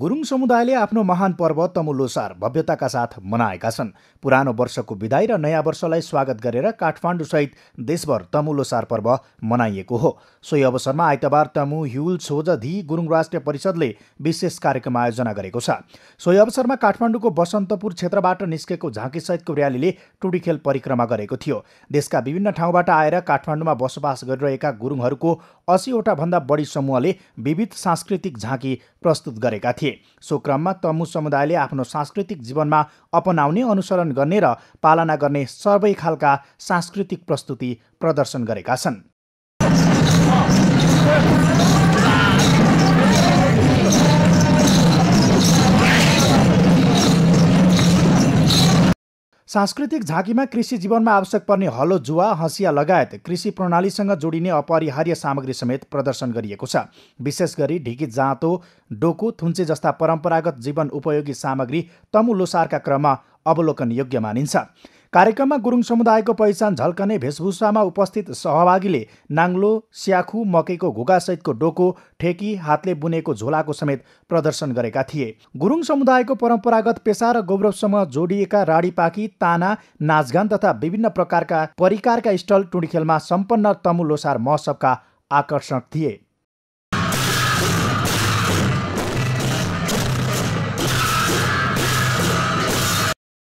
गुरुङ समुदायले आफ्नो महान पर्व तमुलोसार भव्यताका साथ मनाएका छन् पुरानो वर्षको विदाई र नयाँ वर्षलाई स्वागत गरेर काठमाडौँसहित देशभर तमुलोसार पर्व मनाइएको हो सोही अवसरमा आइतबार तमु ह्युल छोज धी गुरुङ राष्ट्रिय परिषदले विशेष कार्यक्रम आयोजना गरेको छ सोही अवसरमा काठमाडौँको बसन्तपुर क्षेत्रबाट निस्केको झाँकीसहितको र्यालीले टुडी खेल परिक्रमा गरेको थियो देशका विभिन्न ठाउँबाट आएर काठमाडौँमा बसोबास गरिरहेका गुरुङहरूको असीवटा भन्दा बढी समूहले विविध सांस्कृतिक झाँकी प्रस्तुत गरेका थिए थिए सो क्रममा तमु समुदायले आफ्नो सांस्कृतिक जीवनमा अपनाउने अनुसरण गर्ने र पालना गर्ने सबै खालका सांस्कृतिक प्रस्तुति प्रदर्शन गरेका छन् सांस्कृतिक झाँकीमा कृषि जीवनमा आवश्यक पर्ने हलो जुवा हँसिया लगायत कृषि प्रणालीसँग जोडिने अपरिहार्य सामग्री समेत प्रदर्शन गरिएको छ विशेष गरी ढिकी जाँतो डोको थुन्चे जस्ता परम्परागत जीवन उपयोगी सामग्री तमु लोसारका क्रममा अवलोकन योग्य मानिन्छ कार्यक्रममा गुरुङ समुदायको पहिचान झल्कने भेषभूषामा उपस्थित सहभागीले नाङ्लो स्याखु मकैको घुगासहितको डोको ठेकी हातले बुनेको झोलाको समेत प्रदर्शन गरेका थिए गुरुङ समुदायको परम्परागत पेसा र गौरवसँग जोडिएका राडीपाकी ताना नाचगान तथा विभिन्न प्रकारका परिकारका स्टल टुँडीखेलमा सम्पन्न तमु लोसार महोत्सवका आकर्षक थिए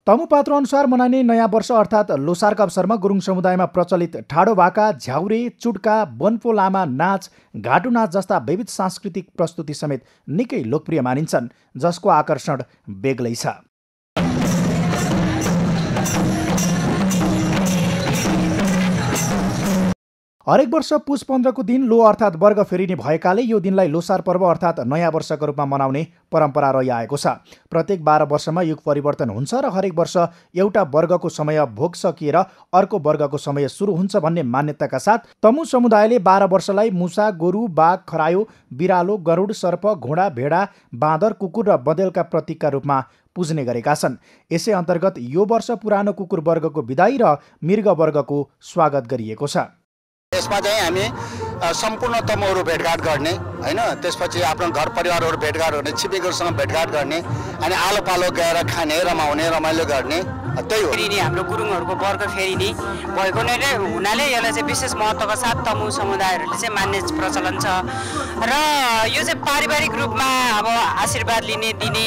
तमु पात्र अनुसार मनाइने नयाँ वर्ष अर्थात् लोसारका अवसरमा गुरुङ समुदायमा प्रचलित ठाडो भाका झ्याउरे चुड्का वनपो लामा नाच घाटु नाच जस्ता विविध सांस्कृतिक प्रस्तुति समेत निकै लोकप्रिय मानिन्छन् जसको आकर्षण बेग्लै छ हरेक वर्ष पुष पन्ध्रको दिन लो अर्थात् वर्ग फेरिने भएकाले यो दिनलाई लोसार पर्व अर्थात् नयाँ वर्षको रूपमा मनाउने परम्परा रहिआएको छ प्रत्येक बाह्र वर्षमा युग परिवर्तन हुन्छ र हरेक वर्ष एउटा वर्गको समय भोग सकिएर अर्को वर्गको समय सुरु हुन्छ भन्ने मान्यताका साथ तमु समुदायले बाह्र वर्षलाई मुसा गोरु बाघ खरायो बिरालो गरुड सर्प घोडा भेडा बाँदर कुकुर र बदेलका प्रतीकका रूपमा पुज्ने गरेका छन् यसै अन्तर्गत यो वर्ष पुरानो कुकुर वर्गको विदाई र मृग वर्गको स्वागत गरिएको छ यसमा चाहिँ हामी सम्पूर्ण तमहरू भेटघाट गर्ने होइन त्यसपछि आफ्नो घर परिवारहरू भेटघाट गर्ने छिमेकीहरूसँग भेटघाट गर्ने अनि आलो पालो गएर खाने रमाउने रमाइलो गर्ने त्यही हो फेरि हाम्रो गुरुङहरूको वर्ग फेरि नि भएको नै हुनाले यसलाई चाहिँ विशेष महत्त्वको साथ तमु समुदायहरूले चाहिँ मान्ने प्रचलन छ र यो चाहिँ पारिवारिक रूपमा अब आशीर्वाद लिने दिने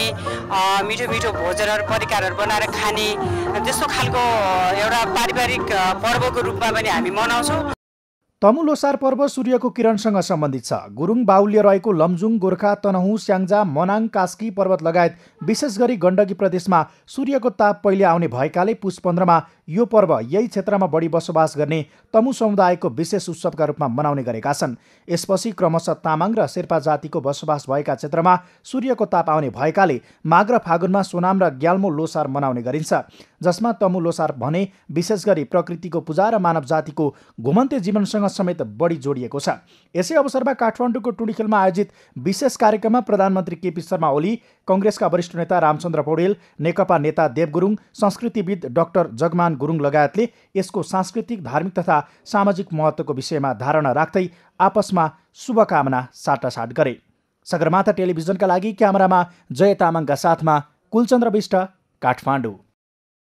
मिठो मिठो भोजनहरू परिकारहरू बनाएर खाने त्यस्तो खालको एउटा पारिवारिक पर्वको रूपमा पनि हामी मनाउँछौँ लोसार पर्व सूर्यको किरणसँग सम्बन्धित छ गुरुङ बाहुल्य रहेको लमजुङ गोर्खा तनहुँ स्याङ्जा मनाङ कास्की पर्वत लगायत विशेष गरी गण्डकी प्रदेशमा सूर्यको ताप पहिले आउने भएकाले पुष पन्ध्रमा यो पर्व यही क्षेत्रमा बढी बसोबास गर्ने तमु समुदायको विशेष उत्सवका रूपमा मनाउने गरेका छन् यसपछि क्रमशः तामाङ र शेर्पा जातिको बसोबास भएका क्षेत्रमा सूर्यको ताप आउने भएकाले माघ र फागुनमा सोनाम र ग्याल्मो लोसार मनाउने गरिन्छ जसमा तमु लोसार भने विशेष गरी प्रकृतिको पूजा र मानव जातिको घुमन्ते जीवनसँग समेत बढी जोडिएको छ यसै अवसरमा काठमाडौँको टुडीखेलमा आयोजित विशेष कार्यक्रममा प्रधानमन्त्री केपी शर्मा ओली कङ्ग्रेसका वरिष्ठ नेता रामचन्द्र पौडेल नेकपा नेता देव गुरुङ संस्कृतिविद डाक्टर जगमान गुरुङ लगायतले यसको सांस्कृतिक धार्मिक तथा सामाजिक महत्त्वको विषयमा धारणा राख्दै आपसमा शुभकामना साटासाट गरे सगरमाथा टेलिभिजनका लागि क्यामरामा जय तामाङका साथमा कुलचन्द्र विष्ट काठमाडौँ